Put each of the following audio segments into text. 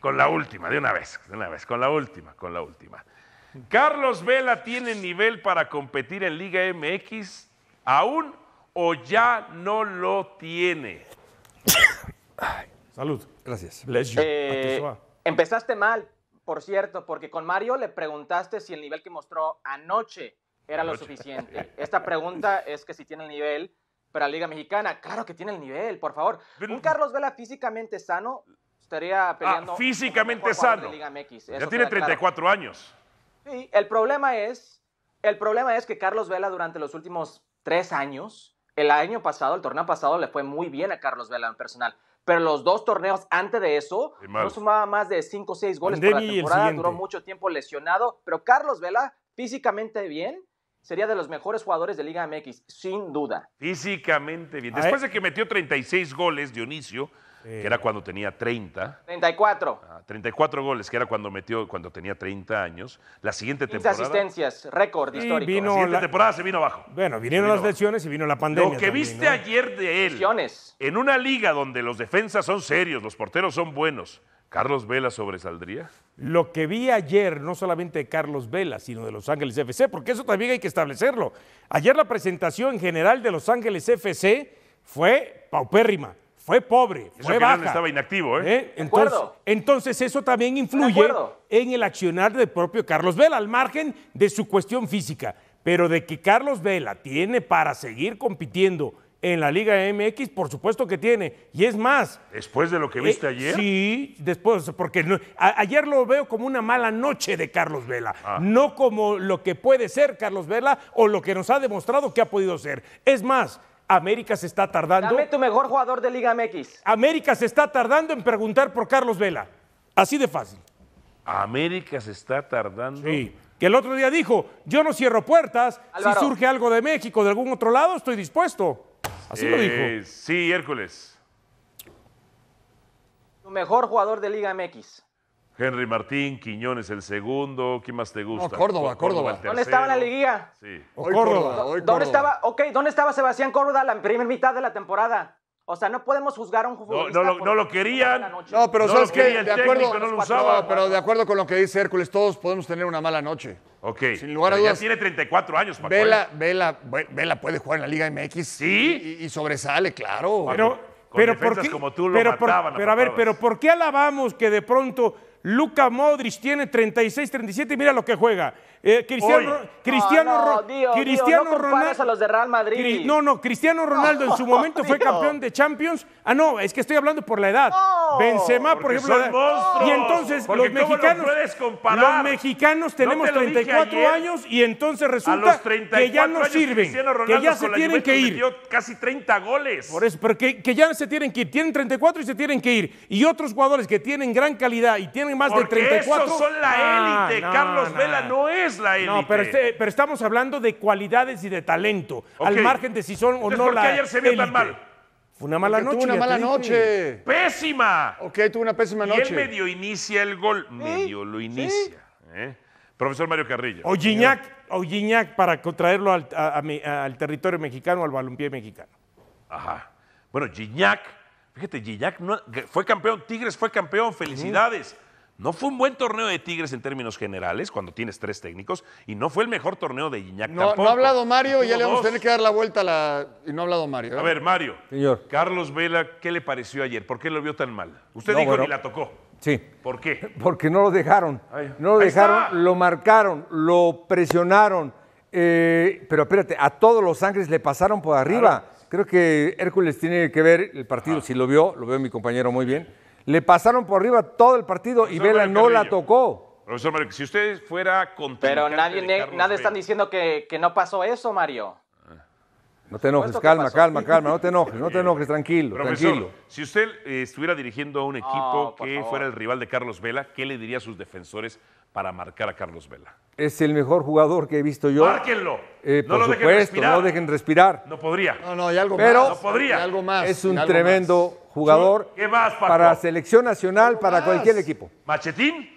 Con la última, de una vez, de una vez, con la última, con la última. Carlos Vela tiene nivel para competir en Liga MX aún o ya no lo tiene. salud, gracias. Eh, empezaste mal, por cierto, porque con Mario le preguntaste si el nivel que mostró anoche era lo suficiente. Esta pregunta es que si tiene el nivel para la Liga Mexicana. Claro que tiene el nivel, por favor. Un Carlos Vela físicamente sano estaría ah, peleando. físicamente sano. Ya tiene 34 años. Sí, el problema es. El problema es que Carlos Vela durante los últimos tres años, el año pasado, el torneo pasado, le fue muy bien a Carlos Vela en personal. Pero los dos torneos antes de eso no sumaba más de 5 o 6 goles por la temporada. Duró mucho tiempo lesionado. Pero Carlos Vela, físicamente bien, sería de los mejores jugadores de Liga MX, sin duda. Físicamente bien. Después de que metió 36 goles, Dionisio, que era cuando tenía 30. 34. 34 goles, que era cuando metió, cuando tenía 30 años. La siguiente temporada... temporada. asistencias, récord histórico. Vino la siguiente temporada se vino abajo. Bueno, vinieron las lesiones y vino la pandemia. Lo que viste ayer de él. En una liga donde los defensas son serios, los porteros son buenos. ¿Carlos Vela sobresaldría? Lo que vi ayer, no solamente de Carlos Vela, sino de Los Ángeles FC, porque eso también hay que establecerlo. Ayer la presentación general de Los Ángeles FC fue paupérrima fue pobre, fue Eso baja. estaba inactivo, ¿eh? ¿Eh? Entonces, eso también influye en el accionar del propio Carlos Vela, al margen de su cuestión física. Pero de que Carlos Vela tiene para seguir compitiendo en la Liga MX, por supuesto que tiene. Y es más. Después de lo que eh, viste ayer. Sí, después, porque ayer lo veo como una mala noche de Carlos Vela, ah. no como lo que puede ser Carlos Vela o lo que nos ha demostrado que ha podido ser. Es más, América se está tardando. Dame tu mejor jugador de Liga MX. América se está tardando en preguntar por Carlos Vela. Así de fácil. América se está tardando. Sí. Que el otro día dijo, yo no cierro puertas, si surge algo de México, de algún otro lado, estoy dispuesto. Así lo dijo. Eh, sí, Hércules. Tu mejor jugador de Liga MX. Henry Martín, Quiñones el segundo, ¿quién más te gusta? Córdoba, Córdoba. ¿Dónde estaba la liguilla? Sí. Córdoba, ¿Dónde estaba, okay, ¿dónde estaba Sebastián Córdoba la primera mitad de la temporada? O sea, no podemos juzgar a un jugador. No, lo querían. No, pero que de acuerdo, no lo usaba. pero de acuerdo con lo que dice Hércules, todos podemos tener una mala noche. Ok. Sin lugar a dudas. Ya tiene 34 años, Paco. Vela, ¿eh? Vela, puede jugar en la Liga MX. Sí. Y, sobresale, claro. Pero, por qué, como tú lo pero, pero a ver, pero ¿por qué alabamos que de pronto Luca Modric tiene 36, 37 y mira lo que juega. Eh, Cristiano, Cristiano, Cristiano Ronaldo. A los de Real Madrid. no, no, Cristiano Ronaldo en su momento fue campeón de Champions. Ah, no, es que estoy hablando por la edad. Benzema, por ejemplo. y entonces los mexicanos. los mexicanos tenemos 34 años y entonces resulta que ya no sirven. Que ya se tienen que ir. Casi 30 goles. Por eso, porque que, ya se tienen que ir. Tienen 34 y se tienen que ir. Y otros jugadores que tienen gran calidad y tienen más de 34. Esos son la ah, élite. Carlos Vela no es no, este, pero, estamos hablando de cualidades y de talento, al margen de si son o no la ayer se vio mal? Fue una mala noche. una mala noche. Pésima. Ok, tuvo una pésima noche. Y él medio inicia el gol. ¿Eh? Medio lo inicia. ¿eh? Profesor Mario Carrillo. O Gignac, o para traerlo al, territorio mexicano, al balompié mexicano. Ajá. Bueno, Gignac, fíjate, Gignac fue campeón, Tigres fue campeón, felicidades. No fue un buen torneo de Tigres en términos generales, cuando tienes tres técnicos, y no fue el mejor torneo de Iñak no, ha hablado Mario, ya le vamos a tener que dar la vuelta a la... Y no ha hablado Mario. ¿eh? A ver, Mario. Señor. Carlos Vela, ¿qué le pareció ayer? ¿Por qué lo vio tan mal? Usted dijo ni la tocó. Sí. ¿Por qué? Porque no lo dejaron. no lo dejaron, lo marcaron, lo presionaron. Eh, pero espérate, a todos los Ángeles le pasaron por arriba. Creo que Hércules tiene que ver el partido, si lo vio, lo veo mi compañero muy bien le pasaron por arriba todo el partido y Vela no la tocó. Profesor Mario, si usted fuera contra. Pero nadie, nadie están diciendo que no pasó eso, Mario. No te enojes, calma, calma, calma, no te enojes, no te enojes, tranquilo, tranquilo. Si usted eh, estuviera dirigiendo a un equipo oh, que fuera el rival de Carlos Vela, ¿qué le diría a sus defensores para marcar a Carlos Vela? Es el mejor jugador que he visto yo. ¡Márquenlo! Eh, no por lo supuesto, dejen respirar. No dejen respirar. No podría. No, no, hay algo más. No podría. Es un tremendo jugador. ¿Qué más, Para selección nacional, para cualquier equipo. ¿Machetín?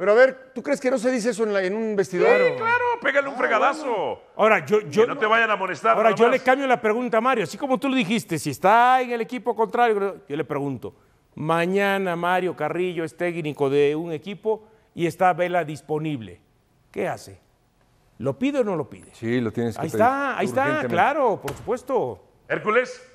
Pero a ver, ¿tú crees que no se dice eso en, un vestidor? Sí, claro, pégale un fregadazo. Ahora, yo, yo. no te vayan a molestar. Ahora, yo le cambio la pregunta a Mario. Así como tú lo dijiste, si está en el equipo contrario, yo le pregunto. Mañana Mario Carrillo es técnico de un equipo y está Vela disponible. ¿Qué hace? ¿Lo pide o no lo pide? Sí, lo tienes que Ahí está, ahí está, claro, por supuesto. Hércules.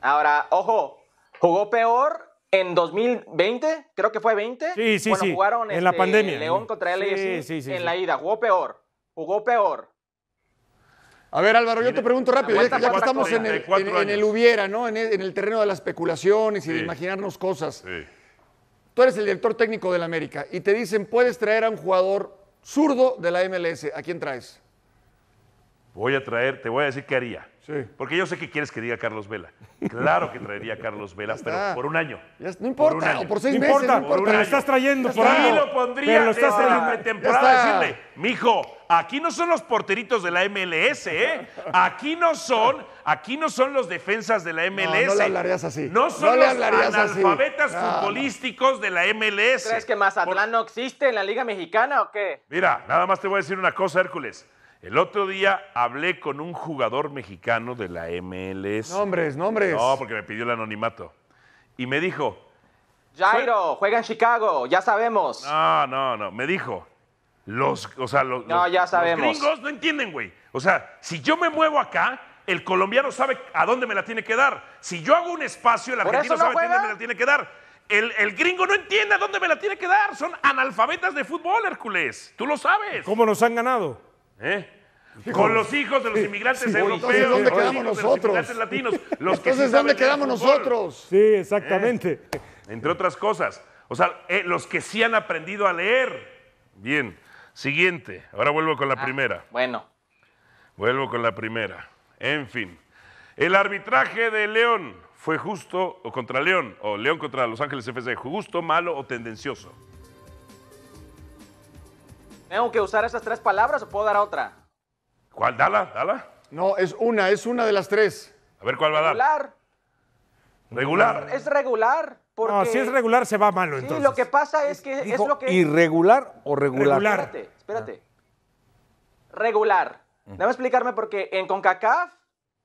Ahora, ojo, jugó peor en 2020, creo que fue 20, sí, bueno, jugaron en la este, pandemia. León contra el en la ida, jugó peor, jugó peor. A ver, Álvaro, yo te pregunto rápido, ya, que estamos en el, hubiera, ¿no? En el, terreno de las especulaciones y de imaginarnos cosas. Tú eres el director técnico de la América y te dicen, puedes traer a un jugador zurdo de la MLS. ¿A quién traes? Voy a traer, te voy a decir qué haría. Porque yo sé que quieres que diga Carlos Vela. Claro que traería a Carlos Vela, pero por un año. no importa, por o por seis meses. no importa, pero lo estás trayendo. Por lo pondría pero lo estás temporada. la mijo, aquí no son los porteritos de la MLS, ¿eh? Aquí no son, aquí no son los defensas de la MLS. No, hablarías así. No son los analfabetas futbolísticos de la MLS. ¿Crees que Mazatlán no existe en la Liga Mexicana o qué? Mira, nada más te voy a decir una cosa, Hércules. El otro día hablé con un jugador mexicano de la MLS. Nombres, nombres. No, porque me pidió el anonimato. Y me dijo. Jairo, juega en Chicago, ya sabemos. No, no, no. Me dijo. Los, no, ya sabemos. los gringos no entienden, güey. O sea, si yo me muevo acá, el colombiano sabe a dónde me la tiene que dar. Si yo hago un espacio, el argentino sabe a dónde me la tiene que dar. El, el, gringo no entiende a dónde me la tiene que dar. Son analfabetas de fútbol, Hércules. Tú lo sabes. ¿Cómo nos han ganado? ¿Eh? Con los hijos de los inmigrantes europeos. Entonces, ¿dónde quedamos los nosotros? los latinos. entonces, ¿dónde quedamos nosotros? Sí, exactamente. ¿Eh? Entre otras cosas. O sea, eh, los que sí han aprendido a leer. Bien. Siguiente. Ahora vuelvo con la ah, primera. Bueno. Vuelvo con la primera. En fin. El arbitraje de León fue justo o contra León, o León contra Los Ángeles FC, justo, malo o tendencioso. ¿Tengo que usar esas tres palabras o puedo dar otra? ¿Cuál? Dala, dala. No, es una, es una de las tres. A ver cuál va a dar. Regular. Regular. Es regular. Porque... No, si es regular se va malo. Sí, lo que pasa es que es lo que. ¿Irregular o regular? Espérate, espérate. Regular. Déjame explicarme porque en CONCACAF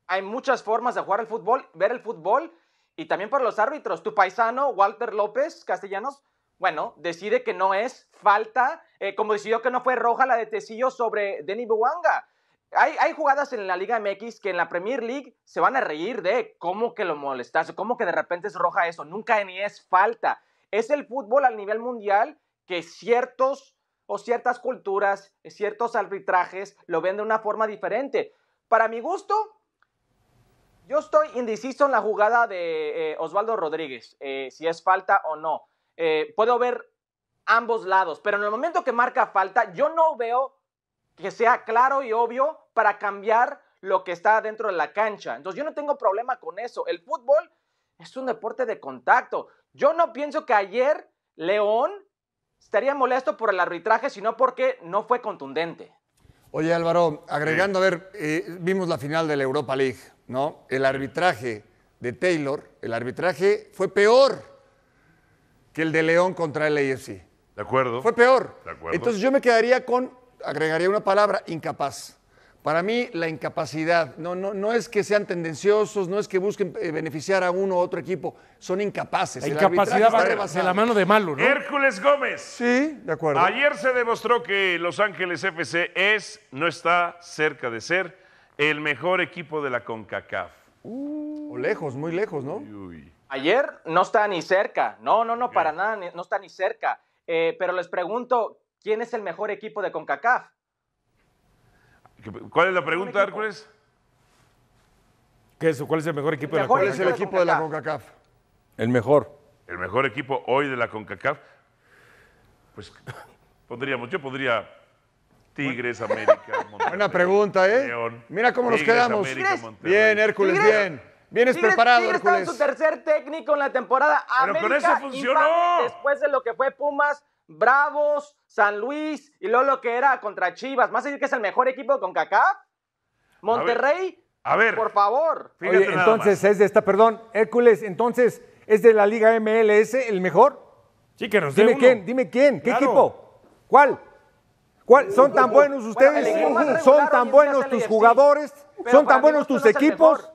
hay muchas formas de jugar el fútbol, ver el fútbol y también para los árbitros. Tu paisano, Walter López Castellanos, bueno, decide que no es falta eh, como decidió que no fue roja la de Tecillo sobre Denny Buanga. Hay, jugadas en la Liga MX que en la Premier League se van a reír de cómo que lo molestas, cómo que de repente es roja eso, nunca ni es falta. Es el fútbol al nivel mundial que ciertos o ciertas culturas, ciertos arbitrajes lo ven de una forma diferente. Para mi gusto, yo estoy indeciso en la jugada de eh, Osvaldo Rodríguez, eh, si es falta o no. puedo ver ambos lados. Pero en el momento que marca falta, yo no veo que sea claro y obvio para cambiar lo que está dentro de la cancha. Entonces yo no tengo problema con eso. El fútbol es un deporte de contacto. Yo no pienso que ayer León estaría molesto por el arbitraje, sino porque no fue contundente. Oye Álvaro, agregando, mm. a ver, eh, vimos la final de la Europa League, ¿no? El arbitraje de Taylor, el arbitraje fue peor que el de León contra el AFC. De acuerdo. Fue peor. Entonces yo me quedaría con, agregaría una palabra, incapaz. Para mí, la incapacidad, no, no, no es que sean tendenciosos, no es que busquen eh, beneficiar a uno u otro equipo, son incapaces. La incapacidad va de la mano de Malo, ¿no? Hércules Gómez. Sí, de acuerdo. Ayer se demostró que Los Ángeles FC es, no está cerca de ser, el mejor equipo de la CONCACAF. Uh. o lejos, muy lejos, ¿no? Ayer no está ni cerca, no, no, no, para nada, no está ni cerca. Eh, pero les pregunto, ¿quién es el mejor equipo de CONCACAF? ¿Cuál es la pregunta, Hércules? ¿Qué es ¿Cuál es el mejor equipo de la CONCACAF? ¿Cuál es el equipo de la CONCACAF? El mejor. El mejor equipo hoy de la CONCACAF. Pues podríamos, yo podría Tigres, América, Monterrey. Buena pregunta, ¿eh? Mira cómo nos quedamos. bien, Hércules, bien. Vienes preparado, preparado, Tigres en su tercer técnico en la temporada. Pero con eso funcionó. después de lo que fue Pumas, Bravos, San Luis y luego lo que era contra Chivas. Más decir que es el mejor equipo con Kaká. Monterrey. A ver. por favor. entonces es de esta, perdón, Hércules, entonces es de la Liga MLS el mejor. Sí, que nos dé dime quién, dime quién, qué equipo, cuál. ¿Cuál? ¿Son tan buenos ustedes? ¿Son tan buenos tus jugadores? ¿Son tan buenos tus equipos?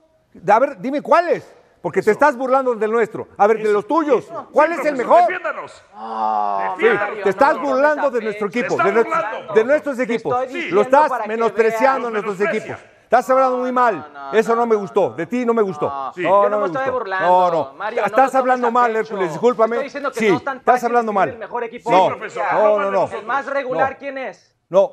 A ver, dime cuáles. Porque te estás burlando del nuestro. A ver, de los tuyos. ¿Cuál es el mejor? Ah, defiéndanos. Sí, te estás burlando de nuestro equipo, de, nuestros equipos. Lo estás menospreciando a nuestros equipos. Estás hablando muy mal. Eso no me gustó. De ti no me gustó. No, no me burlando, No, estás hablando mal, Hércules. Discúlpame. Estoy diciendo que estás hablando mal. el mejor equipo. No, profesor. no, no, no. más regular, ¿quién es? No,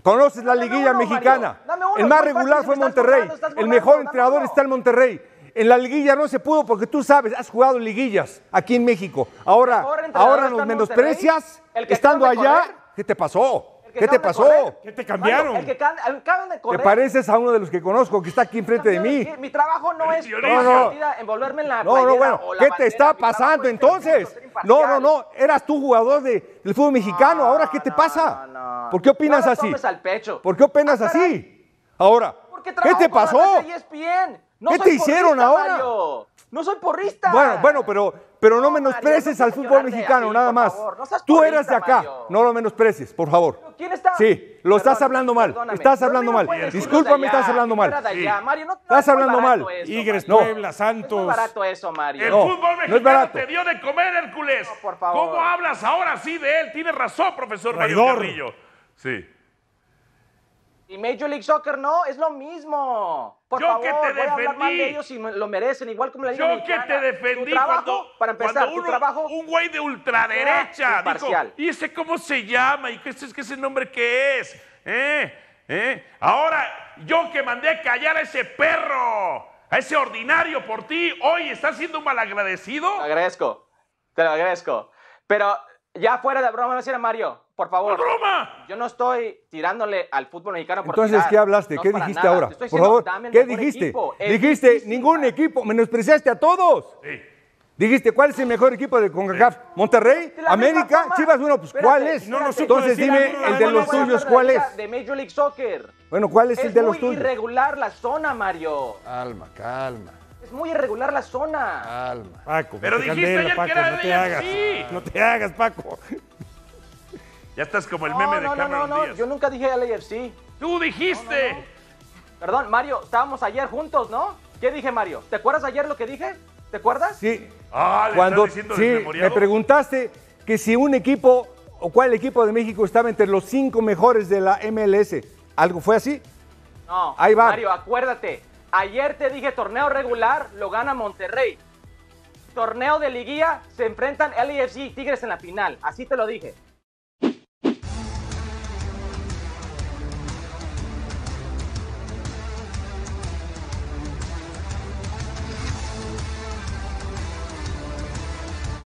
¿Conoces la liguilla mexicana? el más regular fue Monterrey. el mejor entrenador está en Monterrey. En la liguilla no se pudo porque tú sabes, has jugado liguillas aquí en México. Ahora, ahora nos menosprecias estando allá. ¿Qué te pasó? ¿Qué te pasó? ¿Qué te cambiaron? Te pareces a uno de los que conozco que está aquí enfrente de mí. Mi trabajo no es no, envolverme en la No, no, bueno. ¿Qué te está pasando entonces? No, no, no. Eras tú jugador del fútbol mexicano. ¿Ahora qué te pasa? ¿Por qué opinas así? Al pecho. ¿Por qué opinas ah, así? Ahora, ¿qué te pasó? ¿Qué te hicieron ahora? No soy porrista. Bueno, bueno, pero, pero no, menospreces al fútbol mexicano, nada más. Tú eres de acá, no lo menosprecies, por favor. ¿Quién está? Sí, lo estás hablando mal. Estás hablando mal. Discúlpame, estás hablando mal. Estás hablando mal. Tigres, no. Puebla, Santos. No es barato eso, Mario. El fútbol mexicano te dio de comer, Hércules. ¿Cómo hablas ahora así de él? Tienes razón, profesor Mario Carrillo. Sí. Y Major League Soccer no, es lo mismo. Por yo que te voy a de ellos y lo merecen, igual como Yo que te defendí cuando, para empezar, trabajo, un güey de ultraderecha ah, dijo, ¿y ese cómo se llama? ¿Y qué es, que es nombre que es? ¿Eh? ¿Eh? Ahora, yo que mandé callar a ese perro, a ese ordinario por ti, hoy está siendo un malagradecido. Te agradezco, te lo agradezco. Pero ya fuera de broma, no era Mario por favor. ¡Broma! Yo no estoy tirándole al fútbol mexicano por Entonces, ¿qué hablaste? ¿Qué dijiste ahora? por favor, ¿qué dijiste? dijiste ningún equipo, menospreciaste a todos. Sí. Dijiste, ¿cuál es el mejor equipo de CONCACAF? ¿Monterrey? ¿América? ¿Chivas? Bueno, pues ¿cuál es? No, no, Entonces dime, el de los tuyos, ¿cuál es? De Major League Soccer. Bueno, ¿cuál es, el de los tuyos? Es muy irregular la zona, Mario. Calma, calma. Es muy irregular la zona. Calma. Paco, Pero dijiste que era no te hagas. No te hagas, Paco. Ya estás como el meme de no, Cameron no, no, Yo nunca dije LAFC. ¡Tú dijiste! Perdón, Mario, estábamos ayer juntos, ¿no? ¿Qué dije, Mario? ¿Te acuerdas ayer lo que dije? ¿Te acuerdas? Sí. Ah, Cuando, sí, me preguntaste que si un equipo o cuál equipo de México estaba entre los cinco mejores de la MLS. ¿Algo fue así? No. Ahí va. Mario, acuérdate. Ayer te dije torneo regular, lo gana Monterrey. Torneo de liguilla, se enfrentan LFC y Tigres en la final. Así te lo dije.